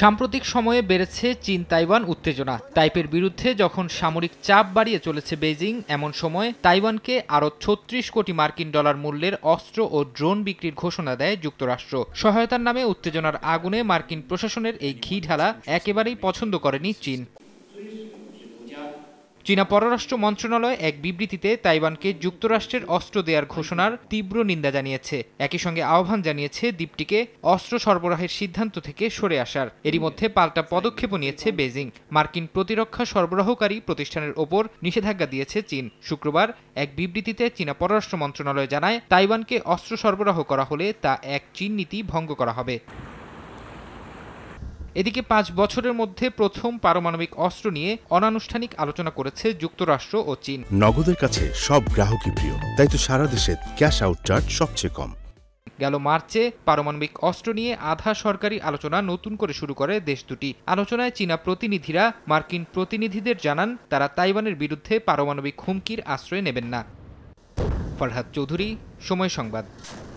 সাম্প্রতিক সময়ে বেড়েছে চীন তাইওয়ান উত্তেজনা তাইপের বিরুদ্ধে যখন সামরিক চাপ বাড়িয়ে চলেছে বেজিং এমন সময় তাইওয়ানকে আরও ছত্রিশ কোটি মার্কিন ডলার মূল্যের অস্ত্র ও ড্রোন বিক্রির ঘোষণা দেয় যুক্তরাষ্ট্র সহায়তার নামে উত্তেজনার আগুনে মার্কিন প্রশাসনের এই ঘি ঢালা একেবারেই পছন্দ করেনি চীন চীনা পররাষ্ট্র মন্ত্রণালয় এক বিবৃতিতে তাইওয়ানকে যুক্তরাষ্ট্রের অস্ত্র দেওয়ার ঘোষণার তীব্র নিন্দা জানিয়েছে একই সঙ্গে আহ্বান জানিয়েছে দ্বীপটিকে অস্ত্র সরবরাহের সিদ্ধান্ত থেকে সরে আসার এরই মধ্যে পাল্টা পদক্ষেপও নিয়েছে বেজিং মার্কিন প্রতিরক্ষা সরবরাহকারী প্রতিষ্ঠানের ওপর নিষেধাজ্ঞা দিয়েছে চীন শুক্রবার এক বিবৃতিতে চীনা পররাষ্ট্র মন্ত্রণালয় জানায় তাইওয়ানকে অস্ত্র সরবরাহ করা হলে তা এক চীন নীতি ভঙ্গ করা হবে এদিকে পাঁচ বছরের মধ্যে প্রথম পারমাণবিক অস্ত্র নিয়ে অনানুষ্ঠানিক আলোচনা করেছে যুক্তরাষ্ট্র ও চীন নগদের কাছে সব গ্রাহকই প্রিয় তাই তো সারা দেশে ক্যাশ আউট সবচেয়ে কম গেল মার্চে পারমাণবিক অস্ত্র নিয়ে আধা সরকারি আলোচনা নতুন করে শুরু করে দেশ দুটি আলোচনায় চীনা প্রতিনিধিরা মার্কিন প্রতিনিধিদের জানান তারা তাইওয়ানের বিরুদ্ধে পারমাণবিক হুমকির আশ্রয় নেবেন না ফরহাদ চৌধুরী সময় সংবাদ